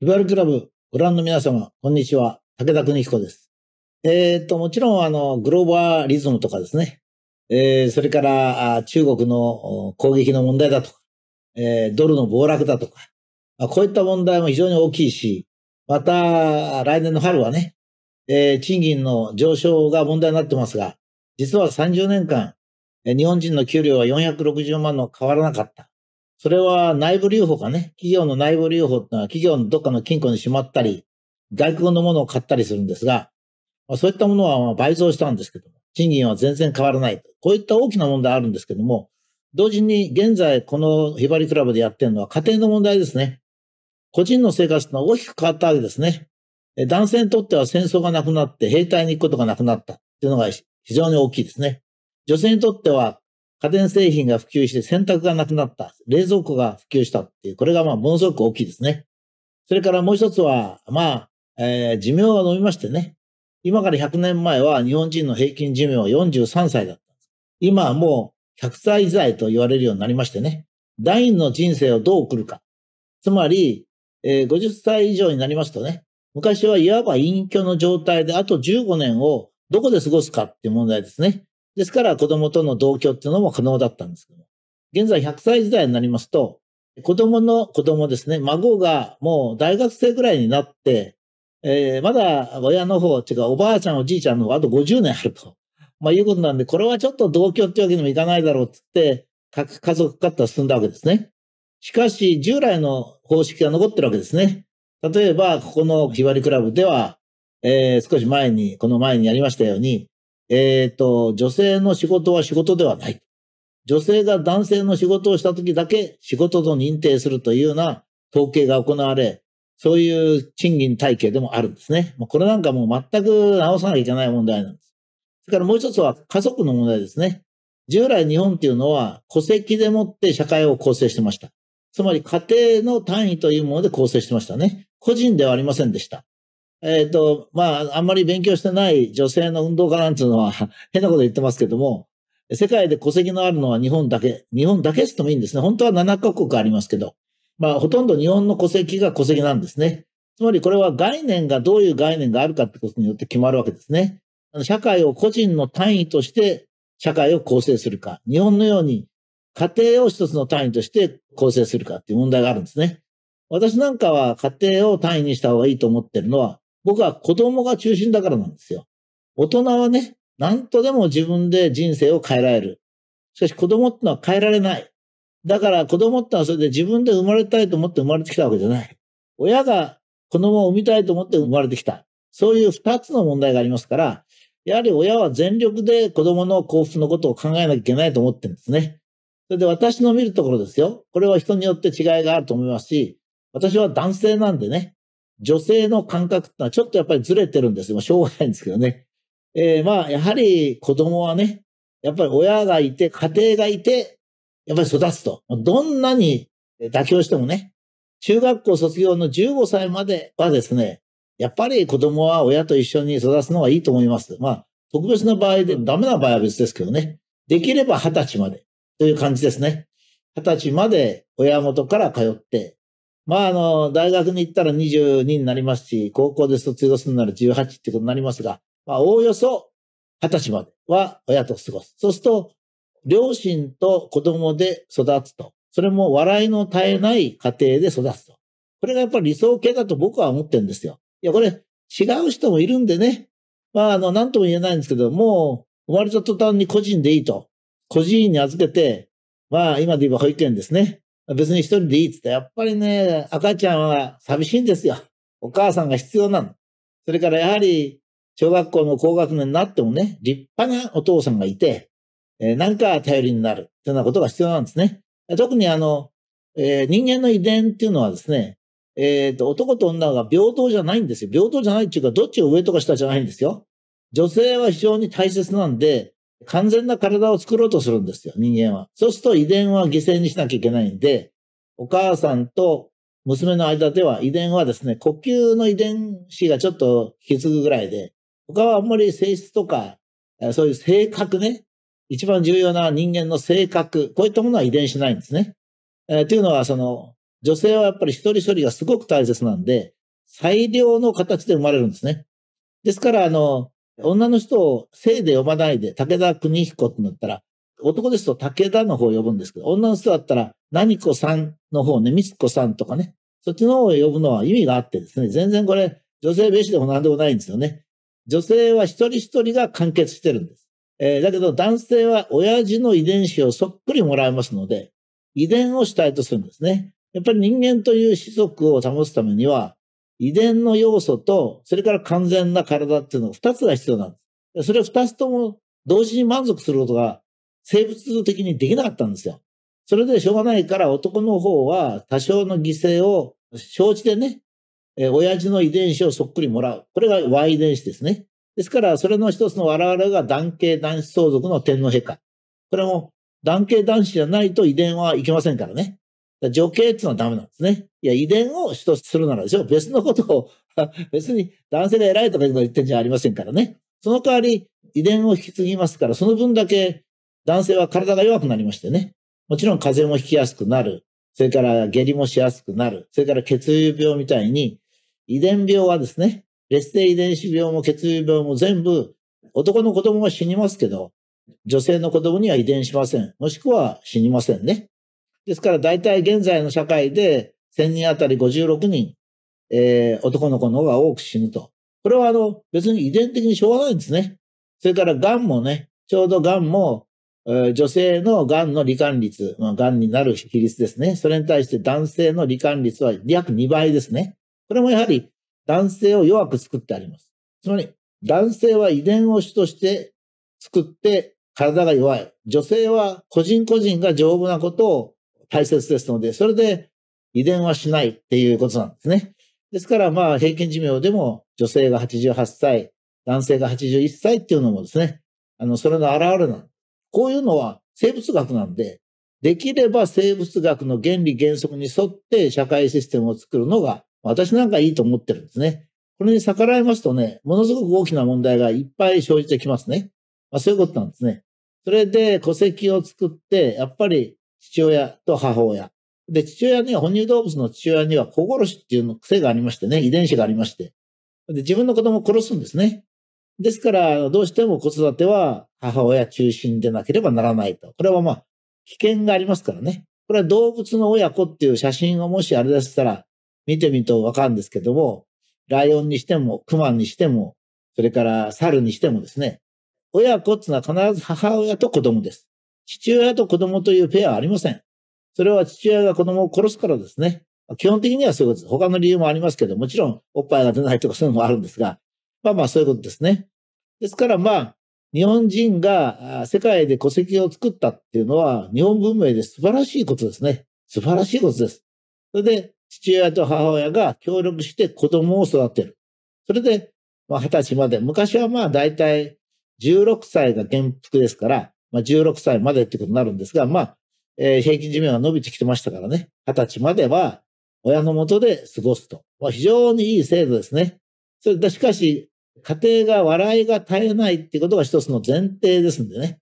リバルクラブ、ご覧の皆様、こんにちは。武田邦彦です。えっ、ー、と、もちろん、あの、グローバリズムとかですね。えー、それから、中国の攻撃の問題だとか、えー、ドルの暴落だとか、まあ、こういった問題も非常に大きいし、また、来年の春はね、えー、賃金の上昇が問題になってますが、実は30年間、日本人の給料は460万の変わらなかった。それは内部留保かね、企業の内部留保ってのは企業のどっかの金庫にしまったり、外国のものを買ったりするんですが、まあ、そういったものは倍増したんですけども、賃金は全然変わらない。こういった大きな問題あるんですけども、同時に現在このひばりクラブでやってるのは家庭の問題ですね。個人の生活は大きく変わったわけですね。男性にとっては戦争がなくなって兵隊に行くことがなくなったっていうのが非常に大きいですね。女性にとっては家電製品が普及して洗濯がなくなった、冷蔵庫が普及したっていう、これがまあものすごく大きいですね。それからもう一つは、まあ、えー、寿命が伸びましてね、今から100年前は日本人の平均寿命は43歳だった今はもう100歳在と言われるようになりましてね、第二の人生をどう送るか。つまり、えー、50歳以上になりますとね、昔はいわば隠居の状態であと15年をどこで過ごすかっていう問題ですね。ですから子供との同居っていうのも可能だったんですけど、現在100歳時代になりますと、子供の子供ですね、孫がもう大学生ぐらいになって、えー、まだ親の方、違う、おばあちゃん、おじいちゃんの方あと50年あると。まあいうことなんで、これはちょっと同居ってわけにもいかないだろうってって、家族ッっは進んだわけですね。しかし、従来の方式が残ってるわけですね。例えば、ここのひばりクラブでは、えー、少し前に、この前にやりましたように、えっ、ー、と、女性の仕事は仕事ではない。女性が男性の仕事をした時だけ仕事と認定するというような統計が行われ、そういう賃金体系でもあるんですね。これなんかもう全く直さなきゃいけない問題なんです。それからもう一つは家族の問題ですね。従来日本っていうのは戸籍でもって社会を構成してました。つまり家庭の単位というもので構成してましたね。個人ではありませんでした。えっ、ー、と、まあ、あんまり勉強してない女性の運動家なんていうのは 変なこと言ってますけども、世界で戸籍のあるのは日本だけ。日本だけってもいいんですね。本当は7カ国ありますけど。まあ、ほとんど日本の戸籍が戸籍なんですね。つまりこれは概念がどういう概念があるかってことによって決まるわけですね。社会を個人の単位として社会を構成するか。日本のように家庭を一つの単位として構成するかっていう問題があるんですね。私なんかは家庭を単位にした方がいいと思ってるのは、僕は子供が中心だからなんですよ。大人はね、何とでも自分で人生を変えられる。しかし子供ってのは変えられない。だから子供ってのはそれで自分で生まれたいと思って生まれてきたわけじゃない。親が子供を産みたいと思って生まれてきた。そういう二つの問題がありますから、やはり親は全力で子供の幸福のことを考えなきゃいけないと思ってるんですね。それで私の見るところですよ。これは人によって違いがあると思いますし、私は男性なんでね、女性の感覚ってのはちょっとやっぱりずれてるんですよ。しょうがないんですけどね。えー、まあ、やはり子供はね、やっぱり親がいて、家庭がいて、やっぱり育つと。どんなに妥協してもね、中学校卒業の15歳まではですね、やっぱり子供は親と一緒に育つのがいいと思います。まあ、特別な場合で、ダメな場合は別ですけどね。できれば20歳までという感じですね。20歳まで親元から通って、まあ、あの、大学に行ったら22になりますし、高校で卒業するなら18ってことになりますが、まあ、おおよそ20歳までは親と過ごす。そうすると、両親と子供で育つと。それも笑いの絶えない家庭で育つと。これがやっぱり理想系だと僕は思ってるんですよ。いや、これ違う人もいるんでね。まあ、あの、なんとも言えないんですけど、もう生まれた途端に個人でいいと。個人に預けて、まあ、今で言えば保育園ですね。別に一人でいいって言ったら、やっぱりね、赤ちゃんは寂しいんですよ。お母さんが必要なの。それからやはり、小学校の高学年になってもね、立派なお父さんがいて、えー、なんか頼りになる、というようなことが必要なんですね。特にあの、えー、人間の遺伝っていうのはですね、えっ、ー、と、男と女が平等じゃないんですよ。平等じゃないっていうか、どっちが上とか下じゃないんですよ。女性は非常に大切なんで、完全な体を作ろうとするんですよ、人間は。そうすると遺伝は犠牲にしなきゃいけないんで、お母さんと娘の間では遺伝はですね、呼吸の遺伝子がちょっと引き継ぐぐらいで、他はあんまり性質とか、そういう性格ね、一番重要な人間の性格、こういったものは遺伝しないんですね。えー、というのは、その、女性はやっぱり一人一人がすごく大切なんで、最良の形で生まれるんですね。ですから、あの、女の人を生で呼ばないで、武田邦彦ってなったら、男ですと武田の方を呼ぶんですけど、女の人だったら、何子さんの方ね、美子さんとかね、そっちの方を呼ぶのは意味があってですね、全然これ、女性別紙でも何でもないんですよね。女性は一人一人が完結してるんです。えー、だけど男性は親父の遺伝子をそっくりもらえますので、遺伝を主体とするんですね。やっぱり人間という子息を保つためには、遺伝の要素と、それから完全な体っていうのが2つが必要なんです。それ二2つとも同時に満足することが生物的にできなかったんですよ。それでしょうがないから男の方は多少の犠牲を承知でね、え親父の遺伝子をそっくりもらう。これが Y 遺伝子ですね。ですから、それの一つの我々が男系男子相続の天皇陛下。これも男系男子じゃないと遺伝はいけませんからね。女系っていうのはダメなんですね。いや、遺伝を主とするならでしょ。別のことを、別に男性が偉いとか言ってんじゃありませんからね。その代わり、遺伝を引き継ぎますから、その分だけ男性は体が弱くなりましてね。もちろん風邪もひきやすくなる。それから下痢もしやすくなる。それから血友病みたいに、遺伝病はですね、劣性遺伝子病も血友病も全部、男の子供は死にますけど、女性の子供には遺伝しません。もしくは死にませんね。ですから大体現在の社会で1000人あたり56人、えー、男の子の方が多く死ぬと。これはあの、別に遺伝的にしょうがないんですね。それから癌もね、ちょうど癌も、えー、女性の癌の罹患率、まあ、癌になる比率ですね。それに対して男性の罹患率は約2倍ですね。これもやはり男性を弱く作ってあります。つまり、男性は遺伝を主として作って体が弱い。女性は個人個人が丈夫なことを大切ですので、それで遺伝はしないっていうことなんですね。ですから、まあ、平均寿命でも女性が88歳、男性が81歳っていうのもですね、あの、それの表れなんです。こういうのは生物学なんで、できれば生物学の原理原則に沿って社会システムを作るのが、私なんかいいと思ってるんですね。これに逆らいますとね、ものすごく大きな問題がいっぱい生じてきますね。まあそういうことなんですね。それで戸籍を作って、やっぱり父親と母親。で、父親には、哺乳動物の父親には子殺しっていうの癖がありましてね、遺伝子がありまして。で、自分の子供を殺すんですね。ですから、どうしても子育ては母親中心でなければならないと。これはまあ、危険がありますからね。これは動物の親子っていう写真をもしあれだしたら、見てみるとわかるんですけども、ライオンにしても、クマにしても、それから猿にしてもですね、親子っていうのは必ず母親と子供です。父親と子供というペアはありません。それは父親が子供を殺すからですね。基本的にはそういうことです。他の理由もありますけど、もちろんおっぱいが出ないとかそういうのもあるんですが、まあまあそういうことですね。ですからまあ、日本人が世界で戸籍を作ったっていうのは、日本文明で素晴らしいことですね。素晴らしいことです。それで、父親と母親が協力して子供を育てる。それで、まあ、二十歳まで。昔はまあ、大体、16歳が元服ですから、まあ、16歳までってことになるんですが、まあ、えー、平均寿命が伸びてきてましたからね、20歳までは親のもとで過ごすと。まあ、非常にいい制度ですね。それで、しかし、家庭が笑いが絶えないってことが一つの前提ですんでね。